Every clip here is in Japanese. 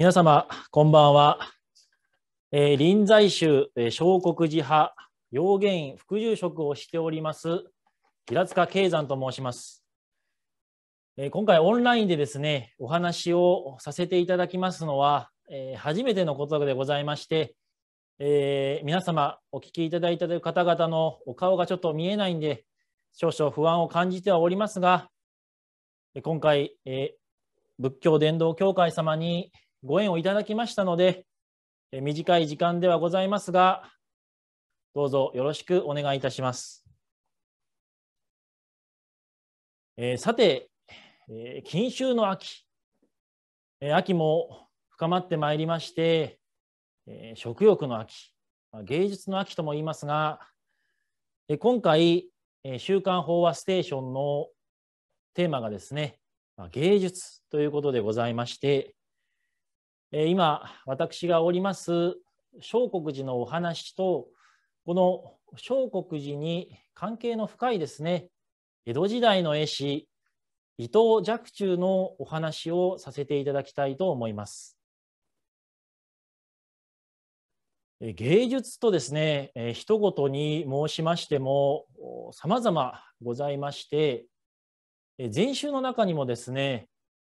皆様、こんばんは。えー、臨済宗、えー、小国寺派、養元副住職をしております、平塚慶山と申します、えー、今回オンラインでですね、お話をさせていただきますのは、え初めてのことでございまして、え皆様、お聞きいただいて方々のお顔がちょっと見えないんで、少々不安を感じてはおりますが、今回、え仏教伝道協会様にご縁をいただきましたので、え短い時間ではございますが、どうぞよろしくお願いいたします。えー、さて、えー、禁秋の秋、えー、秋も深まってまいりまして、え食欲の秋、まあ、芸術の秋とも言いますが、え今回、え週刊飽和ステーションのテーマがですね、まあ、芸術ということでございまして、えー、今私がおります小国寺のお話とこの小国寺に関係の深いですね江戸時代の絵師伊藤若冲のお話をさせていただきたいと思います。芸術とですね、えー、一言に申しましても様々ございまして、えー、前の中にもですね、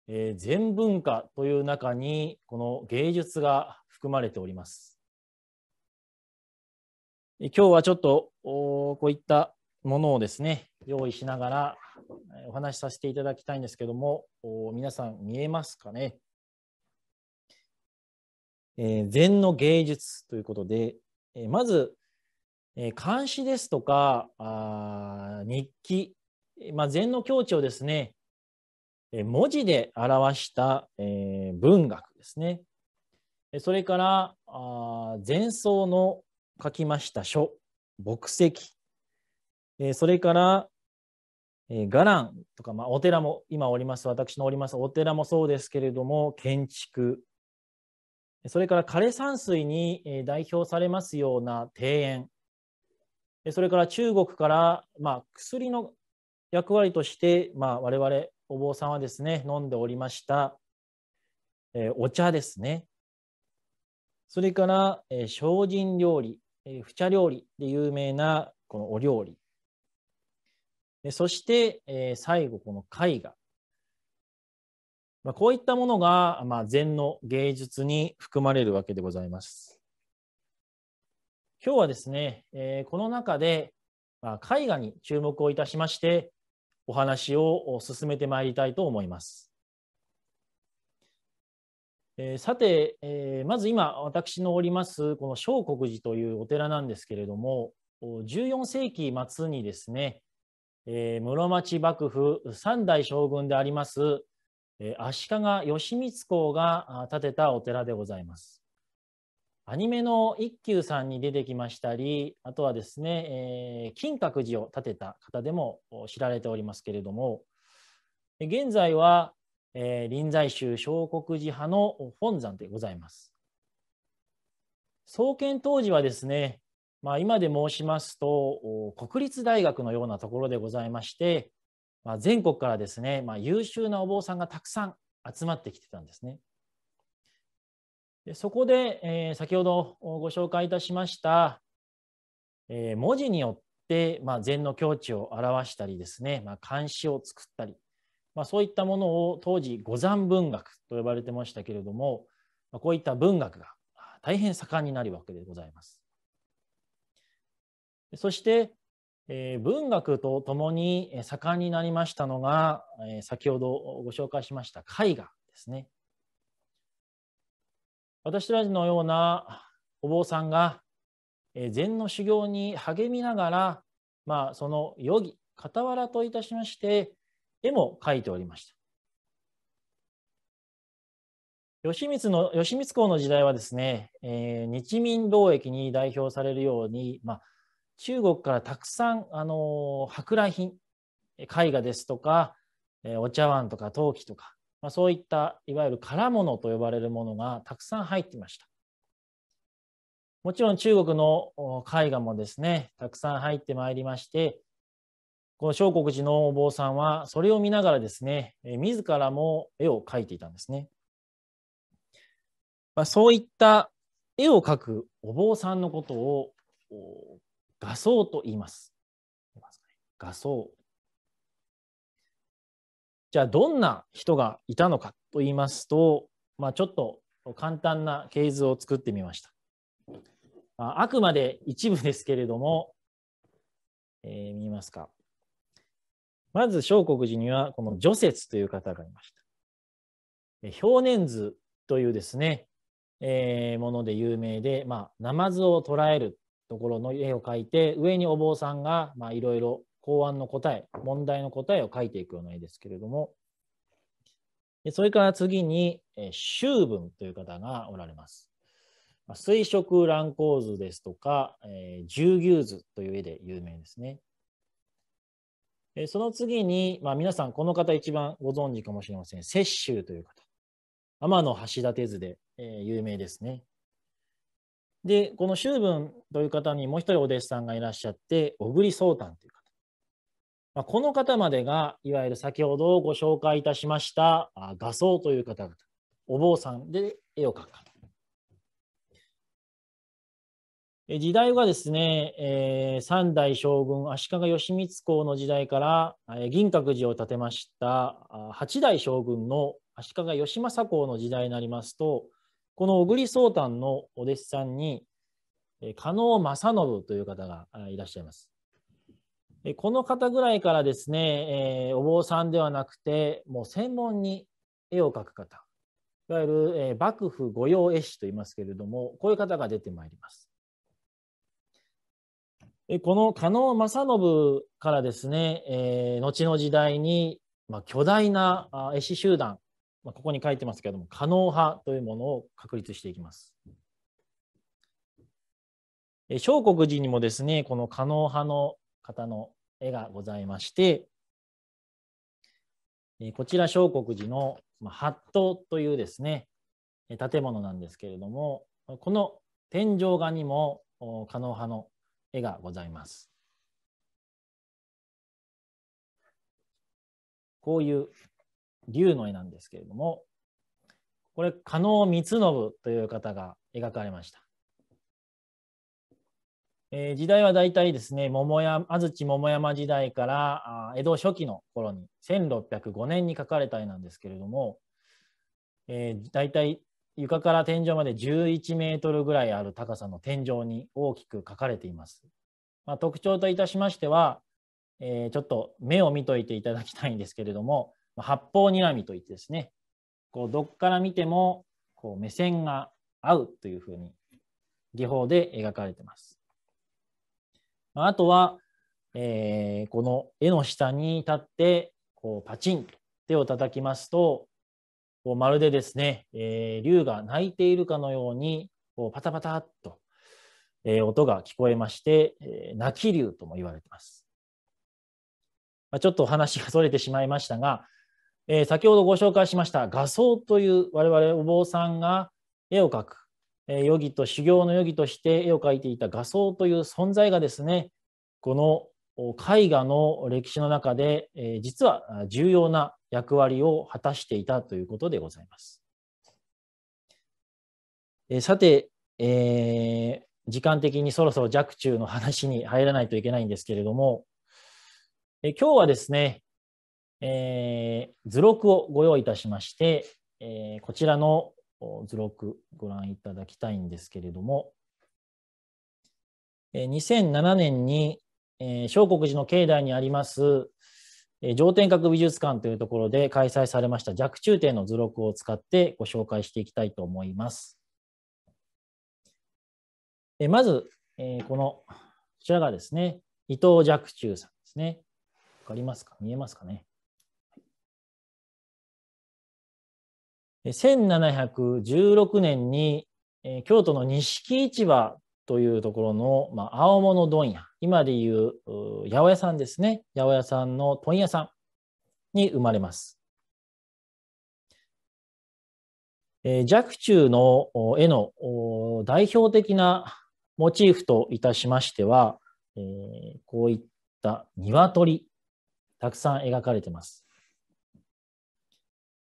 えー、全文化という中にこの芸術が含まれております。今日はちょっとこういったものをですね用意しながらお話しさせていただきたいんですけども皆さん見えますかね、えー、禅の芸術ということで、えー、まず、えー、漢詩ですとかあ日記、まあ、禅の境地をですね文字で表した文学ですね。それから前奏の書きました書、墨石、それから伽藍とか、まあ、お寺も今おります、私のおりますお寺もそうですけれども、建築、それから枯山水に代表されますような庭園、それから中国から、まあ、薬の役割として、まあ、我々お坊さんはですね、飲んでおりました、えー、お茶ですね。それから、えー、精進料理、えー、不茶料理で有名なこのお料理。そして、えー、最後、この絵画。まあ、こういったものが、まあ、禅の芸術に含まれるわけでございます。今日はですね、えー、この中で、まあ、絵画に注目をいたしまして、お話を進めてまいりたいと思います。えー、さて、えー、まず今私のおりますこの聖国寺というお寺なんですけれども14世紀末にですね、えー、室町幕府3代将軍であります足利義満公が建てたお寺でございます。アニメの一休さんに出てきましたり、あとはですね、えー、金閣寺を建てた方でも知られておりますけれども、現在は、えー、臨済宗小国寺派の本山でございます。創建当時はですね、まあ、今で申しますと、国立大学のようなところでございまして、まあ、全国からですね、まあ、優秀なお坊さんがたくさん集まってきてたんですね。でそこで、えー、先ほどご紹介いたしました、えー、文字によって、まあ、禅の境地を表したりですね、まあ、漢詩を作ったり、まあ、そういったものを当時五山文学と呼ばれてましたけれども、まあ、こういった文学が大変盛んになるわけでございます。そして、えー、文学とともに盛んになりましたのが、えー、先ほどご紹介しました絵画ですね。私たちのようなお坊さんが禅の修行に励みながら、まあ、その余儀傍らといたしまして絵も描いておりました義満の吉光公の時代はですね、えー、日民貿易に代表されるように、まあ、中国からたくさん、あの舶来品絵画ですとか、えお茶碗とか陶器とかまあ、そういったいわゆる空物と呼ばれるものがたくさん入っていました。もちろん中国の絵画もですね、たくさん入ってまいりまして、この小国寺のお坊さんはそれを見ながらですね、自らも絵を描いていたんですね。まあ、そういった絵を描くお坊さんのことを画僧と言います。画僧。じゃあどんな人がいたのかと言いますと、まあ、ちょっと簡単な系図を作ってみました。あくまで一部ですけれども、えー、見ますか。まず、小国寺には、この除雪という方がいました。表年図というですね、えー、もので有名で、まあ、ナマズを捉えるところの絵を描いて、上にお坊さんがいろいろ考案の答え、問題の答えを書いていくような絵ですけれども、それから次に、え修文という方がおられます。まあ、水色乱光図ですとか、え十牛図という絵で有名ですね。えその次に、まあ、皆さん、この方一番ご存知かもしれません。雪舟という方。天橋立図で、え有名ですね。で、この修文という方にもう一人お弟子さんがいらっしゃって、小栗宗丹という方。まあ、この方までが、いわゆる先ほどご紹介いたしました画僧という方々、お坊さんで絵を描く方。時代はですね、えー、三代将軍足利義満公の時代から、えー、銀閣寺を建てました八代将軍の足利義政公の時代になりますとこの小栗宗丹のお弟子さんに、えー、加納正信という方がいらっしゃいます。この方ぐらいからですね、えお坊さんではなくて、もう専門に絵を描く方、いわゆる、え幕府御用絵師と言いますけれども、こういう方が出てまいります。この加納正信からですね、え後の時代に、ま巨大な絵師集団、まここに書いてますけれども、加納派というものを確立していきます。聖国寺にもですね、この加納派の方の絵がございまして、こちら小国寺の八頭というですね、建物なんですけれども、この天井画にも狩野派の絵がございます。こういう竜の絵なんですけれども、これ、狩野光信という方が描かれました。えー、時代は大体ですね桃山安土桃山時代からあ江戸初期の頃に1605年に書かれた絵なんですけれども、えー、大体床から天井まで11メートルぐらいある高さの天井に大きく書かれています。まあ、特徴といたしましては、えー、ちょっと目を見といていただきたいんですけれども、ま八方睨みといってですねこうどっから見てもこう目線が合うというふうに技法で描かれてます。あとは、えー、この絵の下に立ってこうパチンと手を叩きますとこうまるでですね、えー、竜が鳴いているかのようにこうパタパタっと、えー、音が聞こえまして、えー、泣き竜とも言われています。まあ、ちょっと話がそれてしまいましたが、えー、先ほどご紹介しました画僧という我々お坊さんが絵を描くヨギと修行のヨギとして絵を描いていた画僧という存在がですね、この絵画の歴史の中で、実は重要な役割を果たしていたということでございます。さて、えー、時間的にそろそろ若冲の話に入らないといけないんですけれども、え今日はですね、えー、図録をご用意いたしまして、えー、こちらの図録ご覧いただきたいんですけれども、2007年に小国寺の境内にあります上天閣美術館というところで開催されました若冲展の図録を使ってご紹介していきたいと思います。まず、この、こちらがですね、伊藤若冲さんですね。わかりますか見えますかね1716年に京都の錦市場というところの、まあ、青物問屋、今でいう八百屋さんですね。八百屋さんの問屋さんに生まれます。若冲の絵の代表的なモチーフといたしましては、こういった鶏、たくさん描かれてます。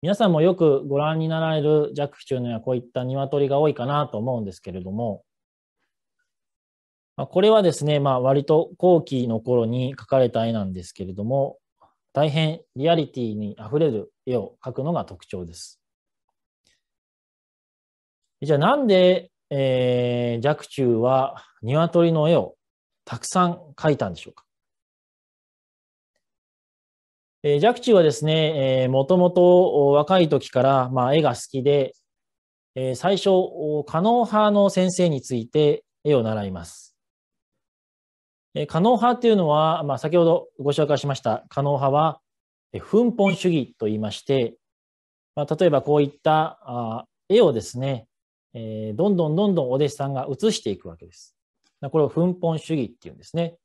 皆さんもよくご覧になられる弱視中にはこういった鶏が多いかなと思うんですけれども、まこれはですね、まあ、割と後期の頃に描かれた絵なんですけれども、大変リアリティにあふれる絵を描くのが特徴です。じゃあなんで、えー、若冲は鶏の絵をたくさん描いたんでしょうかえー、若冲はですね、えー、もともと若い時から、まあ、絵が好きで、えー、最初、可能派の先生について絵を習います。えー、可能派というのは、まあ、先ほどご紹介しました可能派は、え奮本主義と言いまして、まあ、例えばこういったあ絵をですね、えー、どんどんどんどんお弟子さんが写していくわけです。これを奮本主義っていうんですね。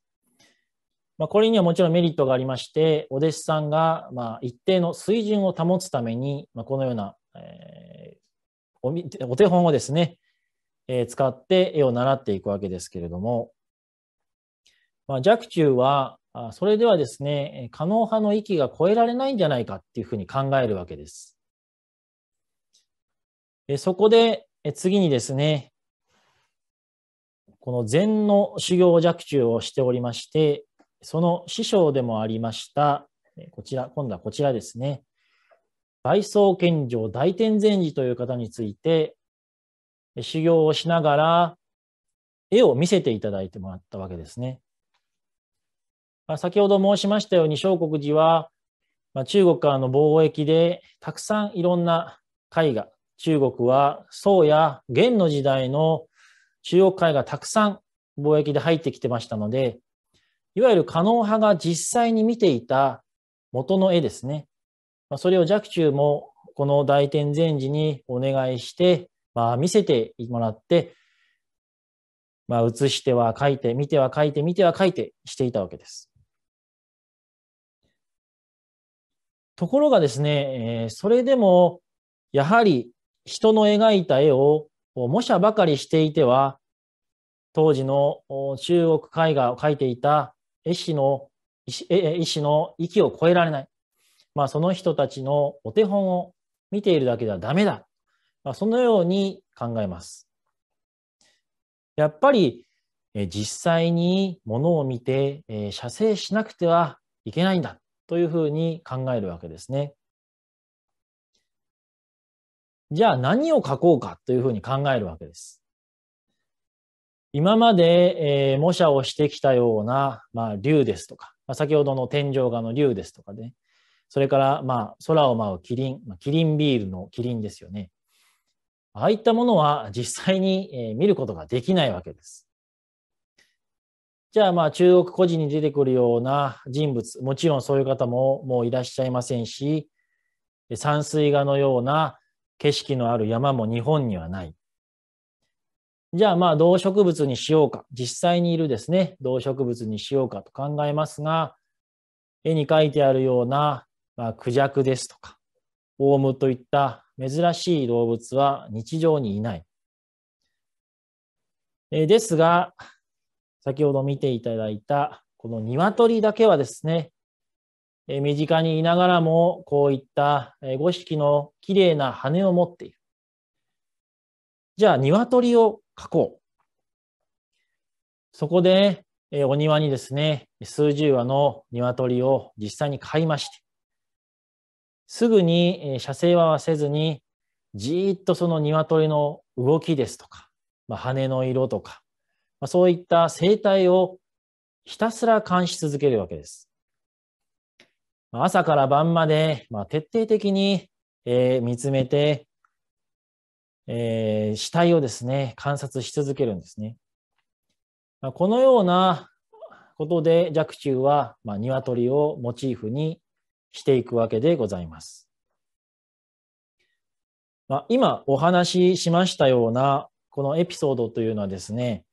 まあ、これにはもちろんメリットがありまして、お弟子さんがま一定の水準を保つために、まこのような、えー、お手本をですね、えー、使って絵を習っていくわけですけれども、まあ、若冲は、それではですね、可能派の域が超えられないんじゃないかっていうふうに考えるわけです。そこで次にですね、この禅の修行若冲をしておりまして、その師匠でもありました、こちら、今度はこちらですね。倍宗献上大天禅師という方について、修行をしながら、絵を見せていただいてもらったわけですね。まあ、先ほど申しましたように、小国寺は、まあ、中国からの貿易で、たくさんいろんな絵画、中国は宋や元の時代の中国絵画たくさん貿易で入ってきてましたので、いわゆる可能派が実際に見ていた元の絵ですね。まあ、それを若冲もこの大天禅師にお願いして、まあ、見せてもらって、まあ、写しては書いて、見ては書いて、見ては書いてしていたわけです。ところがですね、えそれでも、やはり人の描いた絵を模写ばかりしていては、当時の中国絵画を描いていた医師の医師の域を超えられない、まあ、その人たちのお手本を見ているだけではダメだ、まあ、そのように考えます。やっぱり実際にものを見て、え射精しなくてはいけないんだというふうに考えるわけですね。じゃあ何を書こうかというふうに考えるわけです。今まで、えー、模写をしてきたような、まあ、竜ですとか、まあ、先ほどの天井画の竜ですとかね、それから、まあ、空を舞うキリン、まあ、キリンビールのキリンですよね。ああいったものは実際に、えー、見ることができないわけです。じゃあ、まあ、中国個人に出てくるような人物、もちろんそういう方ももういらっしゃいませんし、山水画のような景色のある山も日本にはない。じゃあまあ動植物にしようか、実際にいるですね、動植物にしようかと考えますが、絵に描いてあるような、まあ、クジャクですとか、オウムといった珍しい動物は日常にいない。えですが、先ほど見ていただいたこの鶏だけはですね、え身近にいながらもこういった5匹のきれいな羽を持っている。じゃあ鶏を書こう。そこで、えお庭にですね、数十羽の鶏を実際に飼いまして、すぐに射精はせずに、じーっとその鶏の動きですとか、まあ、羽の色とか、まあ、そういった生態をひたすら監視続けるわけです。朝から晩まで、まあ、徹底的に、えー、見つめて、えー、死体をですね、観察し続けるんですね。まあ、このようなことで若冲は、まあ、鶏をモチーフにしていくわけでございます。まあ、今お話ししましたようなこのエピソードというのはですね、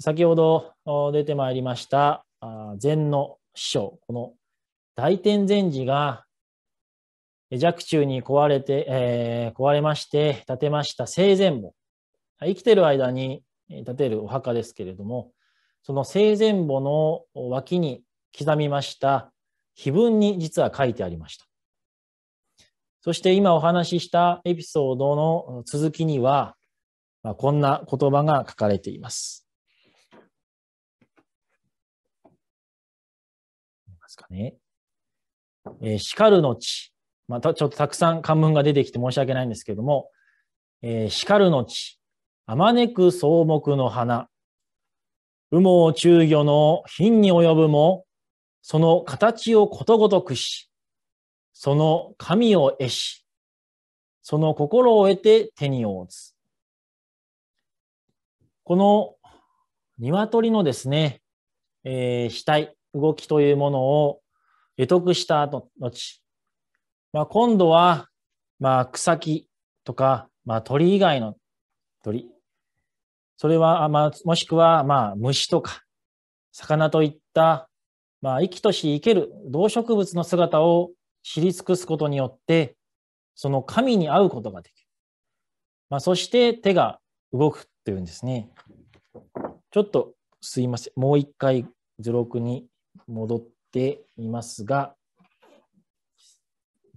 先ほど出てまいりました禅の師匠、この大天禅師が弱中に壊れて、えー、壊れまして、建てました生前墓。生きてる間に建てるお墓ですけれども、その生前墓の脇に刻みました碑文に実は書いてありました。そして今お話ししたエピソードの続きには、まあ、こんな言葉が書かれています。ますかね。えー、叱るの地、またちょっとたくさん漢文が出てきて申し訳ないんですけども、えー、光の地、あまねく草木の花、羽毛中魚の品に及ぶも、その形をことごとくし、その神を得し、その心を得て手に負つ。この鶏のですね、えー、死体、動きというものを得得した後、まあ、今度は、まあ、草木とか、まあ、鳥以外の鳥。それは、まあ、もしくは、まあ、虫とか、魚といった、まあ、生きとし生ける動植物の姿を知り尽くすことによって、その神に会うことができる。まあ、そして手が動くというんですね。ちょっとすいません。もう一回図録に戻っていますが、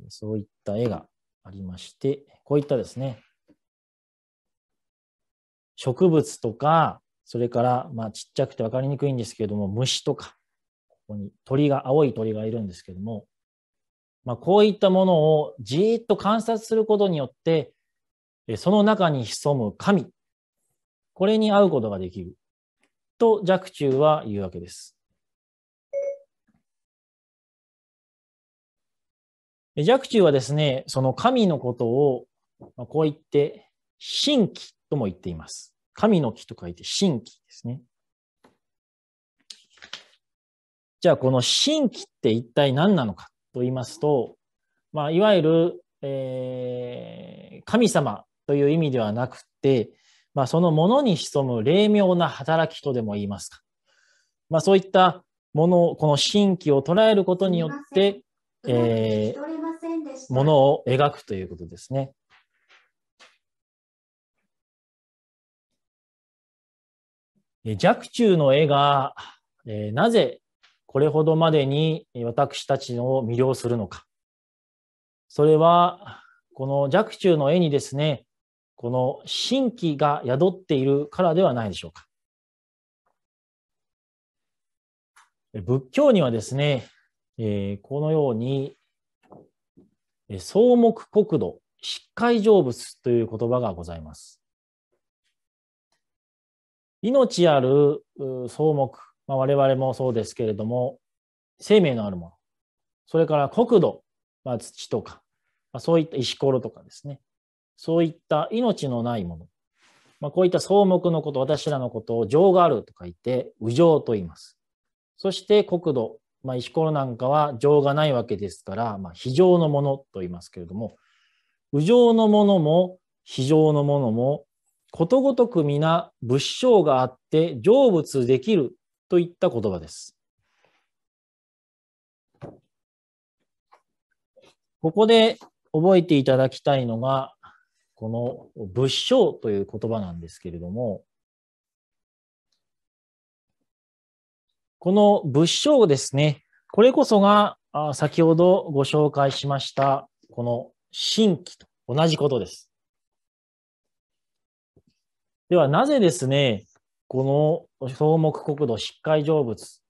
そういった絵がありまして、こういったですね、植物とか、それから、まあ、ちっちゃくて分かりにくいんですけれども、虫とか、ここに鳥が、青い鳥がいるんですけども、まあ、こういったものをじーっと観察することによって、その中に潜む神、これに会うことができると若冲は言うわけです。若冲はですね、その神のことを、こう言って、神器とも言っています。神の木と書いて神器ですね。じゃあ、この神器って一体何なのかと言いますと、まあ、いわゆる、えー、神様という意味ではなくて、まあ、そのものに潜む霊妙な働きとでも言いますか。まあ、そういったものを、この神器を捉えることによって、えー、ものを描くということですね。若冲の絵が、えー、なぜこれほどまでに私たちを魅了するのか。それは、この若冲の絵にですね、この神器が宿っているからではないでしょうか。仏教にはですね、えー、このように、草木国土、非海成物という言葉がございます。命ある草木、まあ、我々もそうですけれども、生命のあるもの、それから国土、まあ、土とか、まあ、そういった石ころとかですね、そういった命のないもの、まあ、こういった草木のこと、私らのことを情があると書いて、無情と言います。そして国土、まあ、石ころなんかは情がないわけですから、まあ、非常のものと言いますけれども、無常のものも非常のものも、ことごとく皆仏性があって成仏できるといった言葉です。ここで覚えていただきたいのが、この仏性という言葉なんですけれども、この仏性ですね、これこそが先ほどご紹介しました、この新規と同じことです。では、なぜですね、この草木国土執海成仏、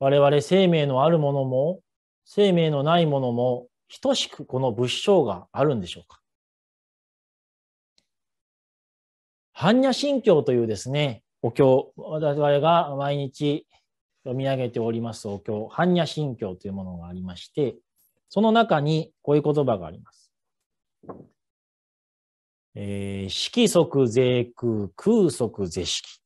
我々生命のあるものも、生命のないものも、等しくこの仏性があるんでしょうか。般若心経というですね、お経、我々が毎日読み上げておりますお経、般若心経というものがありまして、その中にこういう言葉があります。えー、色即是空、空即是色。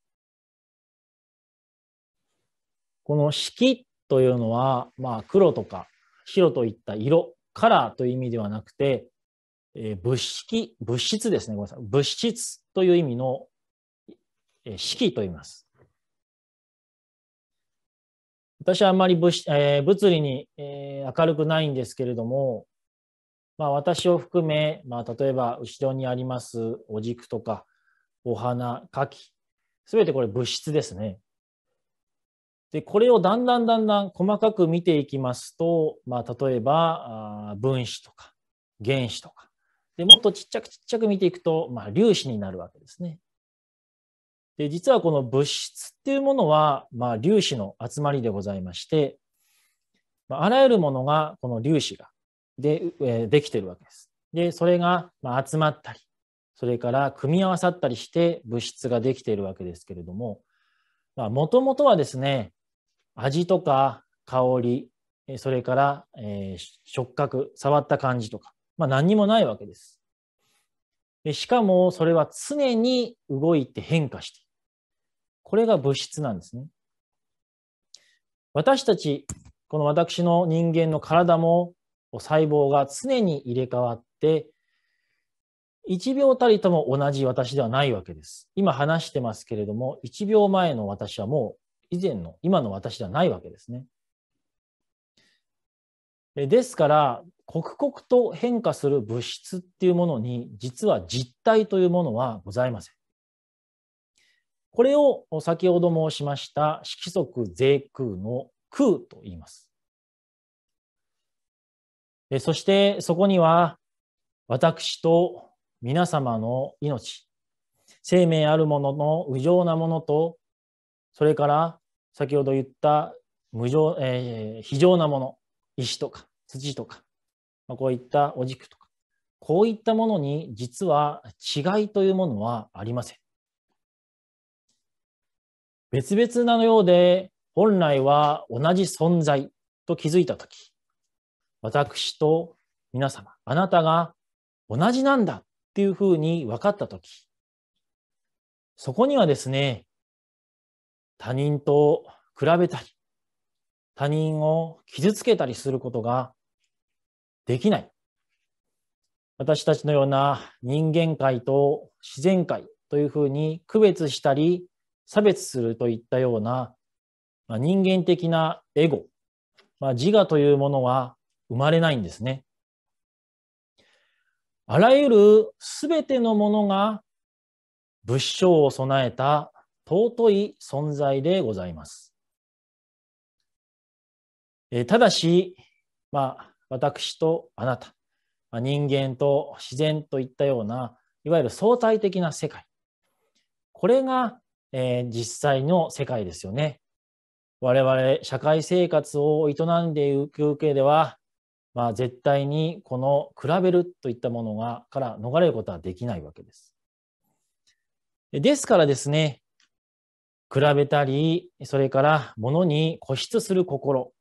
この色というのは、まあ、黒とか白といった色、カラーという意味ではなくて、えー、物色、物質ですね、ごめんなさい。物質という意味の、えー、色と言います。私はあんまり物,、えー、物理に、えー、明るくないんですけれども、まあ、私を含め、まあ、例えば後ろにありますお軸とかお花、花器、すべてこれ物質ですね。で、これをだんだんだんだん細かく見ていきますと、まあ、例えばあ分子とか原子とか、でもっとちっちゃくちっちゃく見ていくと、まあ、粒子になるわけですね。で実はこの物質っていうものは、まあ、粒子の集まりでございまして、まあ、あらゆるものがこの粒子がで,、えできてるわけです。でそれが、まあ、集まったりそれから組み合わさったりして物質ができているわけですけれどももともとはですね味とか香りそれから、えー、触覚触った感じとか、まあ、何にもないわけです。でしかもそれは常に動いて変化していこれが物質なんですね。私たち、この私の人間の体も細胞が常に入れ替わって、1秒たりとも同じ私ではないわけです。今話してますけれども、1秒前の私はもう以前の、今の私ではないわけですね。ですから、刻々と変化する物質っていうものに、実は実体というものはございません。これを先ほど申しました色即税空の空と言います。そしてそこには私と皆様の命、生命あるものの無常なものと、それから先ほど言った無常、えー、非常なもの、石とか土とか、まこういったお軸とか、こういったものに実は違いというものはありません。別々なのようで本来は同じ存在と気づいたとき、私と皆様、あなたが同じなんだっていうふうに分かったとき、そこにはですね、他人と比べたり、他人を傷つけたりすることができない。私たちのような人間界と自然界というふうに区別したり差別するといったような、まあ、人間的なエゴ、まあ、自我というものは生まれないんですね。あらゆるすべてのものが仏性を備えた尊い存在でございます。えただし、まあ、私とあなた、まあ、人間と自然といったような、いわゆる相対的な世界。これがえー、実際の世界ですよね。我々社会生活を営んでいくけでは、まあ、絶対にこの比べるといったものがから逃れることはできないわけです。ですからですね、比べたり、それから物に固執する心、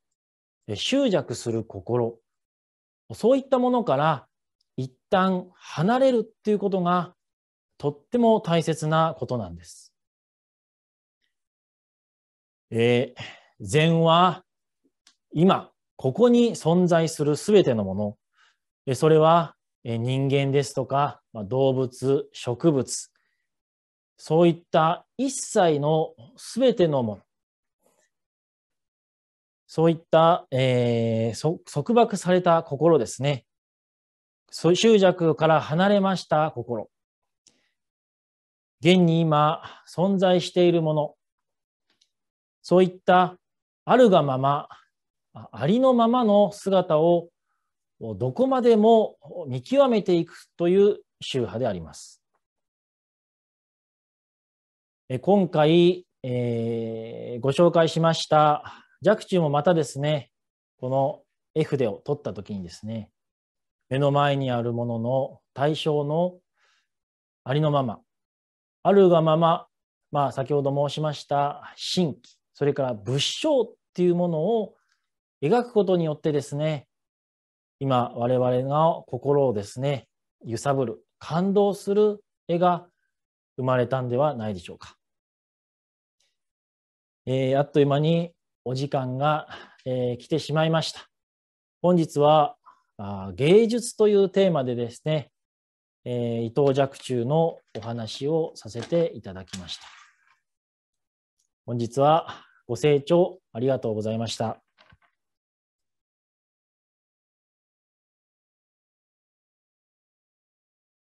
執着する心、そういったものから一旦離れるっていうことがとっても大切なことなんです。えー、禅は今、ここに存在するすべてのもの、それは人間ですとか動物、植物、そういった一切のすべてのもの、そういった、えー、束縛された心ですね。執着から離れました心。現に今存在しているもの、そういったあるがまま、ありのままの姿をどこまでも見極めていくという宗派であります。今回、えー、ご紹介しました若冲もまたですね、この絵筆を取った時にですね、目の前にあるものの対象のありのまま、あるがまま、まあ、先ほど申しました、新規、それから仏性っていうものを描くことによってですね、今我々の心をですね、揺さぶる、感動する絵が生まれたんではないでしょうか。えー、あっという間にお時間が、えー、来てしまいました。本日はあ芸術というテーマでですね、えー、伊藤若冲のお話をさせていただきました。本日はご清聴ありがとうございました。